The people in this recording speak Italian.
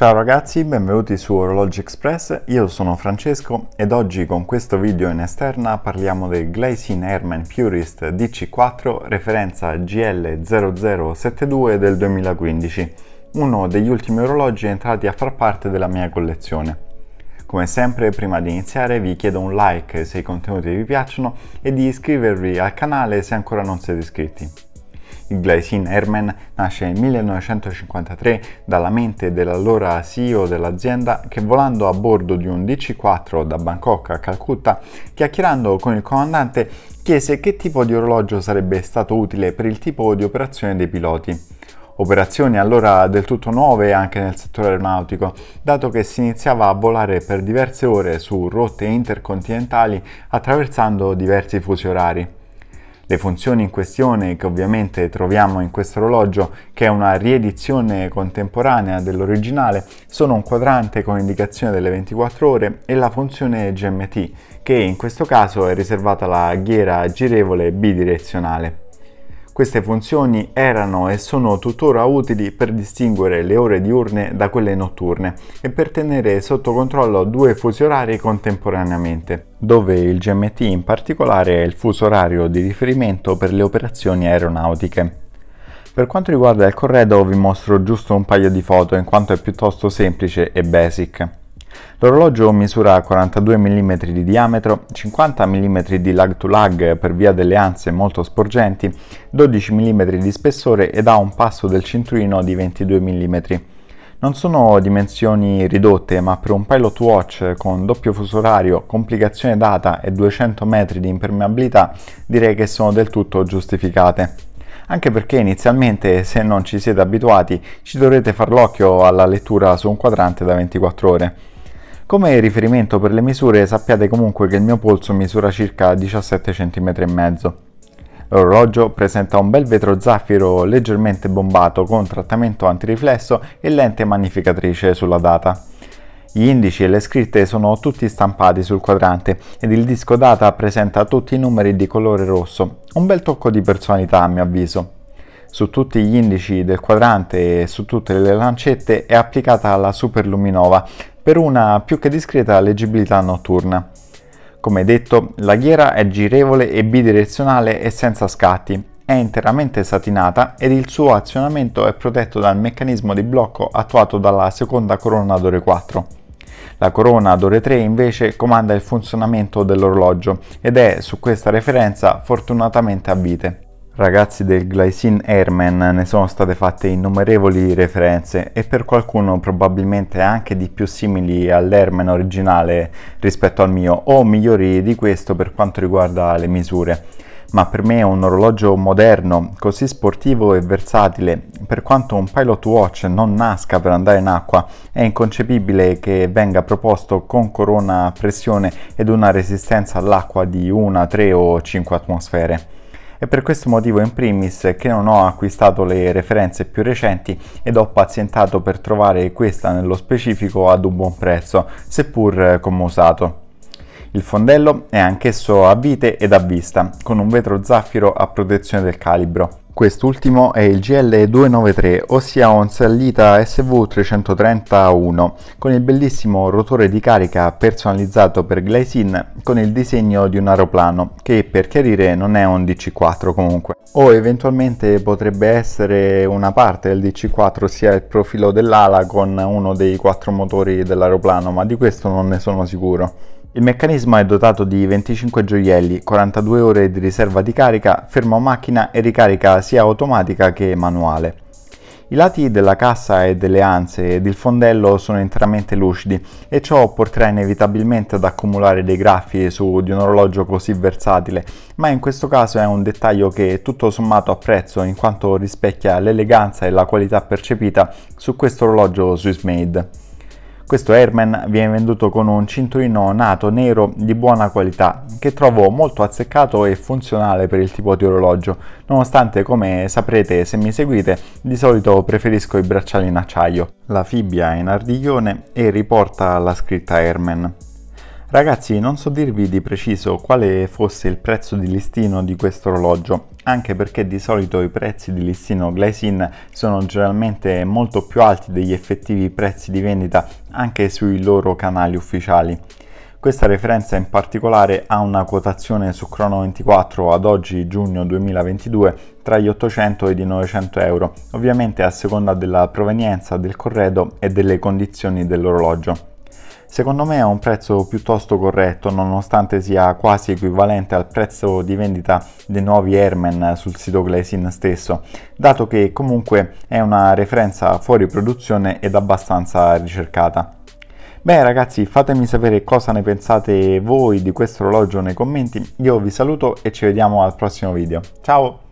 Ciao ragazzi, benvenuti su Orologi Express, io sono Francesco ed oggi con questo video in esterna parliamo del Gleison Airman Purist DC4 referenza GL0072 del 2015, uno degli ultimi orologi entrati a far parte della mia collezione. Come sempre, prima di iniziare vi chiedo un like se i contenuti vi piacciono e di iscrivervi al canale se ancora non siete iscritti. Glycine Nerman nasce nel 1953 dalla mente dell'allora CEO dell'azienda che volando a bordo di un DC-4 da Bangkok a Calcutta, chiacchierando con il comandante, chiese che tipo di orologio sarebbe stato utile per il tipo di operazione dei piloti. Operazioni allora del tutto nuove anche nel settore aeronautico, dato che si iniziava a volare per diverse ore su rotte intercontinentali attraversando diversi fusi orari. Le funzioni in questione che ovviamente troviamo in questo orologio, che è una riedizione contemporanea dell'originale, sono un quadrante con indicazione delle 24 ore e la funzione GMT, che in questo caso è riservata alla ghiera girevole bidirezionale. Queste funzioni erano e sono tuttora utili per distinguere le ore diurne da quelle notturne e per tenere sotto controllo due fusi orari contemporaneamente, dove il GMT in particolare è il fuso orario di riferimento per le operazioni aeronautiche. Per quanto riguarda il corredo vi mostro giusto un paio di foto in quanto è piuttosto semplice e basic. L'orologio misura 42 mm di diametro, 50 mm di lag to lag per via delle anse molto sporgenti, 12 mm di spessore ed ha un passo del cinturino di 22 mm. Non sono dimensioni ridotte, ma per un pilot watch con doppio fuso orario, complicazione data e 200 metri di impermeabilità direi che sono del tutto giustificate. Anche perché inizialmente, se non ci siete abituati, ci dovrete far l'occhio alla lettura su un quadrante da 24 ore. Come riferimento per le misure sappiate comunque che il mio polso misura circa 17 cm e mezzo. L'orologio presenta un bel vetro zaffiro leggermente bombato con trattamento antiriflesso e lente magnificatrice sulla data. Gli indici e le scritte sono tutti stampati sul quadrante ed il disco data presenta tutti i numeri di colore rosso, un bel tocco di personalità a mio avviso. Su tutti gli indici del quadrante e su tutte le lancette è applicata la superluminova per una più che discreta leggibilità notturna. Come detto, la ghiera è girevole e bidirezionale e senza scatti, è interamente satinata ed il suo azionamento è protetto dal meccanismo di blocco attuato dalla seconda corona d'ore 4. La corona d'ore 3 invece comanda il funzionamento dell'orologio ed è su questa referenza fortunatamente a vite. Ragazzi del Glycine Airmen ne sono state fatte innumerevoli referenze e per qualcuno probabilmente anche di più simili all'Airman originale rispetto al mio o migliori di questo per quanto riguarda le misure. Ma per me un orologio moderno, così sportivo e versatile, per quanto un Pilot Watch non nasca per andare in acqua, è inconcepibile che venga proposto con corona a pressione ed una resistenza all'acqua di 1, 3 o 5 atmosfere. È per questo motivo in primis che non ho acquistato le referenze più recenti ed ho pazientato per trovare questa nello specifico ad un buon prezzo, seppur eh, come usato. Il fondello è anch'esso a vite ed a vista, con un vetro zaffiro a protezione del calibro. Quest'ultimo è il GL293, ossia un Sallita SV330-1 con il bellissimo rotore di carica personalizzato per Glycine con il disegno di un aeroplano, che per chiarire non è un DC4 comunque. O eventualmente potrebbe essere una parte del DC4, ossia il profilo dell'ala con uno dei quattro motori dell'aeroplano, ma di questo non ne sono sicuro. Il meccanismo è dotato di 25 gioielli, 42 ore di riserva di carica, fermo macchina e ricarica sia automatica che manuale. I lati della cassa e delle anse ed il fondello sono interamente lucidi e ciò porterà inevitabilmente ad accumulare dei graffi su di un orologio così versatile, ma in questo caso è un dettaglio che tutto sommato apprezzo in quanto rispecchia l'eleganza e la qualità percepita su questo orologio Swiss Made. Questo Airman viene venduto con un cinturino nato nero di buona qualità che trovo molto azzeccato e funzionale per il tipo di orologio, nonostante come saprete se mi seguite di solito preferisco i bracciali in acciaio. La fibbia è in ardiglione e riporta la scritta Airman. Ragazzi non so dirvi di preciso quale fosse il prezzo di listino di questo orologio, anche perché di solito i prezzi di listino Glycine sono generalmente molto più alti degli effettivi prezzi di vendita anche sui loro canali ufficiali. Questa referenza in particolare ha una quotazione su Crono24 ad oggi giugno 2022 tra gli 800 e i 900 euro, ovviamente a seconda della provenienza del corredo e delle condizioni dell'orologio. Secondo me è un prezzo piuttosto corretto nonostante sia quasi equivalente al prezzo di vendita dei nuovi Airman sul sito Glazing stesso, dato che comunque è una referenza fuori produzione ed abbastanza ricercata. Beh ragazzi fatemi sapere cosa ne pensate voi di questo orologio nei commenti, io vi saluto e ci vediamo al prossimo video. Ciao!